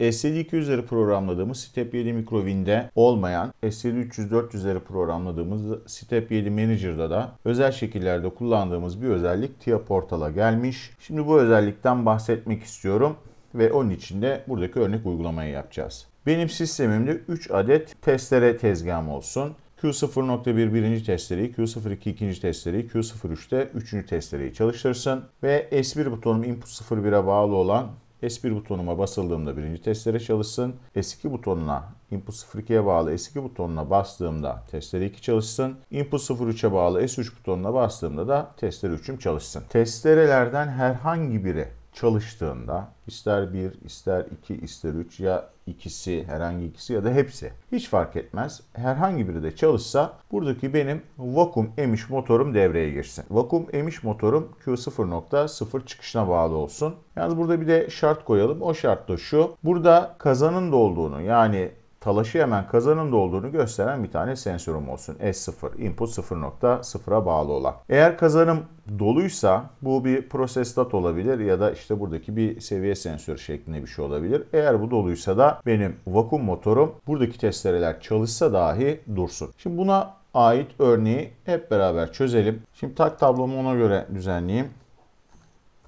STD200'leri programladığımız Step 7 MicroWin'de olmayan STD300-400'leri programladığımız Step 7 Manager'da da özel şekillerde kullandığımız bir özellik TIA Portal'a gelmiş. Şimdi bu özellikten bahsetmek istiyorum ve onun için de buradaki örnek uygulamayı yapacağız. Benim sistemimde 3 adet testere tezgahım olsun. Q0.1 birinci testereyi, Q02 ikinci testereyi, Q03'te üçüncü testereyi çalıştırsın. Ve S1 butonum input 01'e bağlı olan S1 butonuma basıldığımda birinci testere çalışsın. S2 butonuna input 02'ye bağlı S2 butonuna bastığımda testere 2 çalışsın. Input 03'e bağlı S3 butonuna bastığımda da testere 3'üm çalışsın. Testerelerden herhangi biri çalıştığında ister bir, ister iki, ister üç ya ikisi, herhangi ikisi ya da hepsi hiç fark etmez. Herhangi biri de çalışsa buradaki benim vakum emiş motorum devreye girsin. Vakum emiş motorum Q0.0 çıkışına bağlı olsun. Yalnız burada bir de şart koyalım. O şart da şu. Burada kazanın da olduğunu yani talaşı hemen kazanımda olduğunu gösteren bir tane sensörüm olsun. S0, input 0.0'a bağlı olan. Eğer kazanım doluysa bu bir prosestat olabilir ya da işte buradaki bir seviye sensörü şeklinde bir şey olabilir. Eğer bu doluysa da benim vakum motorum buradaki testereler çalışsa dahi dursun. Şimdi buna ait örneği hep beraber çözelim. Şimdi tak tablomu ona göre düzenleyeyim.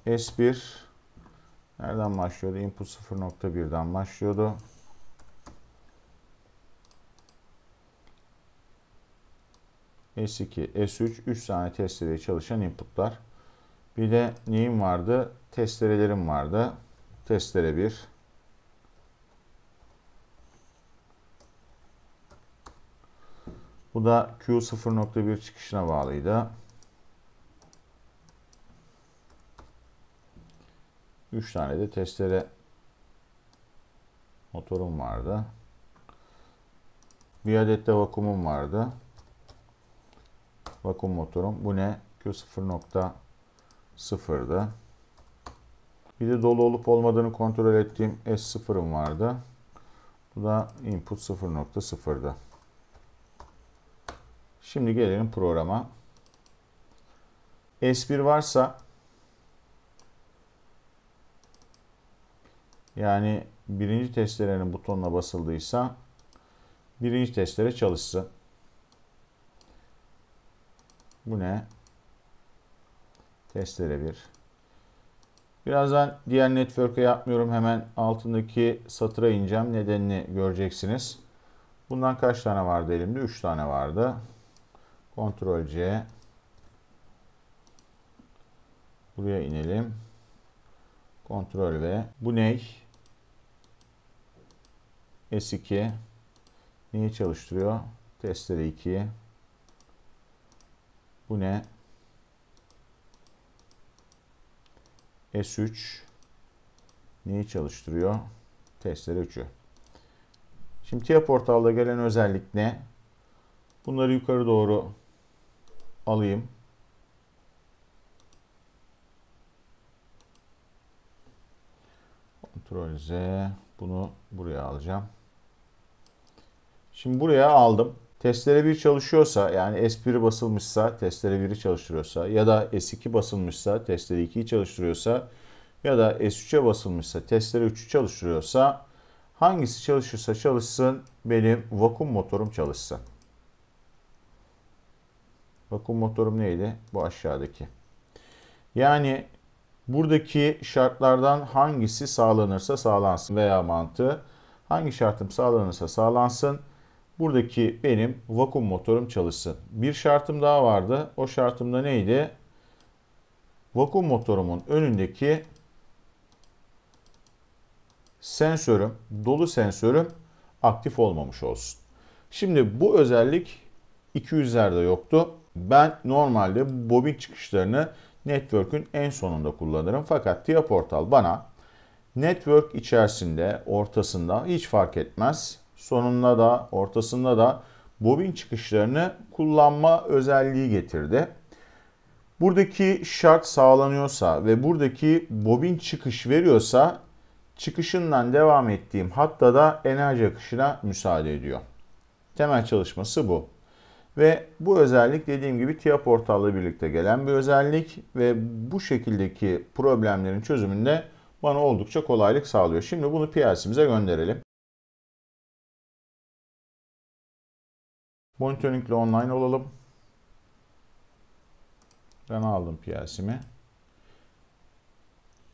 S1 nereden başlıyordu? Input 0.1'den başlıyordu. S2, S3 3 tane testereye çalışan inputlar. Bir de neyim vardı? Testerelerim vardı. Testere 1. Bu da Q0.1 çıkışına bağlıydı. 3 tane de testere motorum vardı. Bir adet de vakumum vardı vakum motorum. Bu ne? q 0.0'da Bir de dolu olup olmadığını kontrol ettiğim S0'ım vardı. Bu da input 0.0'da Şimdi gelelim programa. S1 varsa yani birinci testerenin butonuna basıldıysa birinci testlere çalışsın. Bu ne? Testere bir. Birazdan diğer network'e yapmıyorum. Hemen altındaki satıra ineceğim. Nedenini göreceksiniz. Bundan kaç tane vardı elimde? 3 tane vardı. Ctrl C. Buraya inelim. Ctrl V. Bu ne? S2. Neyi çalıştırıyor? Testere 2. Bu ne? S3 neyi çalıştırıyor? Testleri 3'ü. Şimdi TIA portalda gelen özellik ne? Bunları yukarı doğru alayım. Ctrl Z. Bunu buraya alacağım. Şimdi buraya aldım testere 1 çalışıyorsa yani S1 basılmışsa testere 1'i çalıştırıyorsa ya da S2 basılmışsa testere 2'yi çalıştırıyorsa ya da S3'e basılmışsa testere 3'ü çalıştırıyorsa hangisi çalışırsa çalışsın benim vakum motorum çalışsın. Vakum motorum neydi? Bu aşağıdaki. Yani buradaki şartlardan hangisi sağlanırsa sağlansın veya mantığı hangi şartım sağlanırsa sağlansın buradaki benim vakum motorum çalışsın. Bir şartım daha vardı. O şartım da neydi? Vakum motorumun önündeki sensörüm, dolu sensörüm aktif olmamış olsun. Şimdi bu özellik 200'lerde yoktu. Ben normalde bobin çıkışlarını network'ün en sonunda kullanırım. Fakat TIA Portal bana network içerisinde, ortasında hiç fark etmez sonunda da ortasında da bobin çıkışlarını kullanma özelliği getirdi. Buradaki şart sağlanıyorsa ve buradaki bobin çıkış veriyorsa çıkışından devam ettiğim hatta da enerji akışına müsaade ediyor. Temel çalışması bu. Ve bu özellik dediğim gibi TIA portallı birlikte gelen bir özellik ve bu şekildeki problemlerin çözümünde bana oldukça kolaylık sağlıyor. Şimdi bunu PLC'mize gönderelim. Monitoringle online olalım. Ben aldım PLC'mi.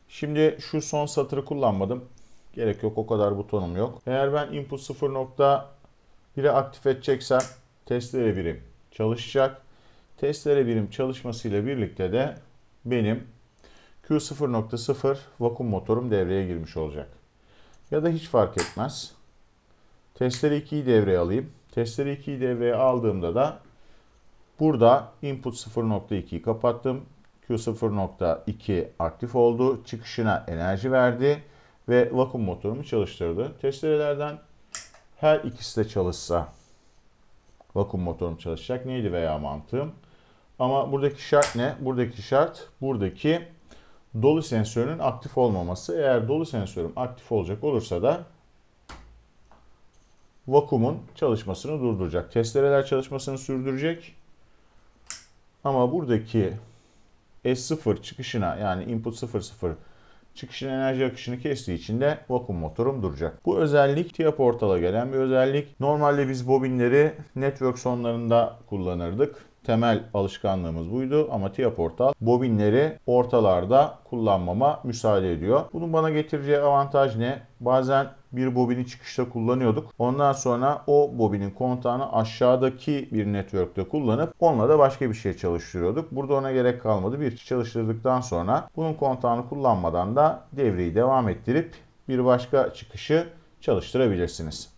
Şimdi şu son satırı kullanmadım. Gerek yok o kadar butonum yok. Eğer ben input 0.1'e aktif edeceksem testere birim çalışacak. Testere birim çalışmasıyla birlikte de benim Q0.0 vakum motorum devreye girmiş olacak. Ya da hiç fark etmez. Testere 2'yi devreye alayım. Testleri 2'yi devreye aldığımda da burada input 0.2'yi kapattım. Q0.2 aktif oldu. Çıkışına enerji verdi ve vakum motorumu çalıştırdı. Testerelerden her ikisi de çalışsa vakum motorum çalışacak. Neydi veya mantığım? Ama buradaki şart ne? Buradaki şart buradaki dolu sensörünün aktif olmaması. Eğer dolu sensörüm aktif olacak olursa da vakumun çalışmasını durduracak. Testereler çalışmasını sürdürecek. Ama buradaki S0 çıkışına yani input 00 çıkışın enerji akışını kestiği için de vakum motorum duracak. Bu özellik TIA gelen bir özellik. Normalde biz bobinleri network sonlarında kullanırdık. Temel alışkanlığımız buydu ama TIA Portal bobinleri ortalarda kullanmama müsaade ediyor. Bunun bana getireceği avantaj ne? Bazen bir bobini çıkışta kullanıyorduk. Ondan sonra o bobinin kontağını aşağıdaki bir network'te kullanıp onunla da başka bir şey çalıştırıyorduk. Burada ona gerek kalmadı. Bir çalıştırdıktan sonra bunun kontağını kullanmadan da devreyi devam ettirip bir başka çıkışı çalıştırabilirsiniz.